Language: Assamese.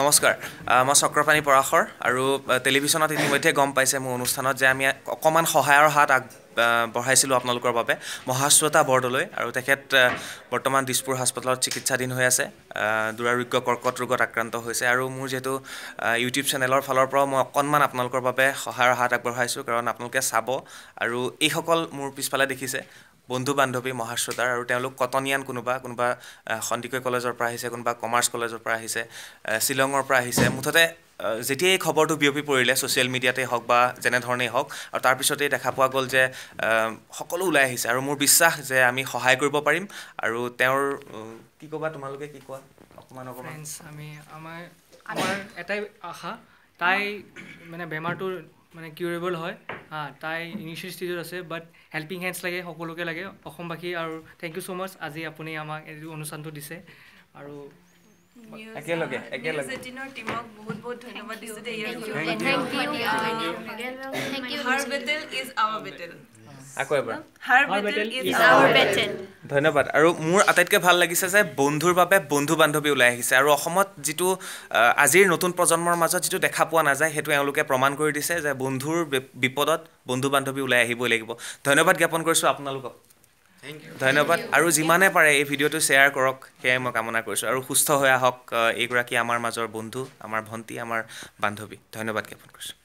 নমস্কাৰ মই চক্ৰপাণী পৰাশৰ আৰু টেলিভিশ্যনত ইতিমধ্যে গম পাইছে মোৰ অনুষ্ঠানত যে আমি অকণমান সহায়ৰ হাত আগ বঢ়াইছিলোঁ আপোনালোকৰ বাবে মহাশ্ৰোতা বৰদলৈ আৰু তেখেত বৰ্তমান দিছপুৰ হাস্পাতালত চিকিৎসাধীন হৈ আছে দুৰাৰোগ্য কৰ্কট ৰোগত আক্ৰান্ত হৈছে আৰু মোৰ যিহেতু ইউটিউব চেনেলৰ ফালৰ পৰাও মই অকণমান আপোনালোকৰ বাবে সহায়ৰ হাত আগবঢ়াইছোঁ কাৰণ আপোনালোকে চাব আৰু এইসকল মোৰ পিছফালে দেখিছে বন্ধু বান্ধৱী মহাশ্ৰোতাৰ আৰু তেওঁলোক কটনিয়ান কোনোবা কোনোবা সন্দিকৈ কলেজৰ পৰা আহিছে কোনোবা কমাৰ্চ কলেজৰ পৰা আহিছে শ্বিলঙৰ পৰা আহিছে মুঠতে যেতিয়াই খবৰটো বিয়পি পৰিলে ছ'চিয়েল মিডিয়াতে হওক বা যেনেধৰণেই হওক আৰু তাৰপিছতেই দেখা পোৱা গ'ল যে সকলো ওলাই আহিছে আৰু মোৰ বিশ্বাস যে আমি সহায় কৰিব পাৰিম আৰু তেওঁৰ কি ক'বা তোমালোকে কি কোৱা অকণমান অকণমান আমি আমাৰ আমাৰ এটাই আশা তাই মানে বেমাৰটো মানে কিউৰেবল হয় হাঁ তাই ইনিচিয়েল ষ্টেজত আছে বাট হেল্পিং হেণ্ডছ লাগে সকলোকে লাগে অসমবাসী আৰু থেংক ইউ ছ' মাছ আজি আপুনি আমাক এইটো অনুষ্ঠানটো দিছে আৰু ধন্যবাদ আৰু মোৰ আটাইতকৈ ভাল লাগিছে যে বন্ধুৰ বাবে বন্ধু বান্ধৱী ওলাই আহিছে আৰু অসমত যিটো আজিৰ নতুন প্ৰজন্মৰ মাজত যিটো দেখা পোৱা নাযায় সেইটো এওঁলোকে প্ৰমাণ কৰি দিছে যে বন্ধুৰ বিপদত বন্ধু বান্ধৱী ওলাই আহিবই লাগিব ধন্যবাদ জ্ঞাপন কৰিছোঁ আপোনালোকক ধন্যবাদ আৰু যিমানে পাৰে এই ভিডিঅ'টো শ্বেয়াৰ কৰক সেয়াই মই কামনা কৰিছোঁ আৰু সুস্থ হৈ আহক এইগৰাকী আমাৰ মাজৰ বন্ধু আমাৰ ভণ্টি আমাৰ বান্ধৱী ধন্যবাদ জ্ঞাপন কৰিছোঁ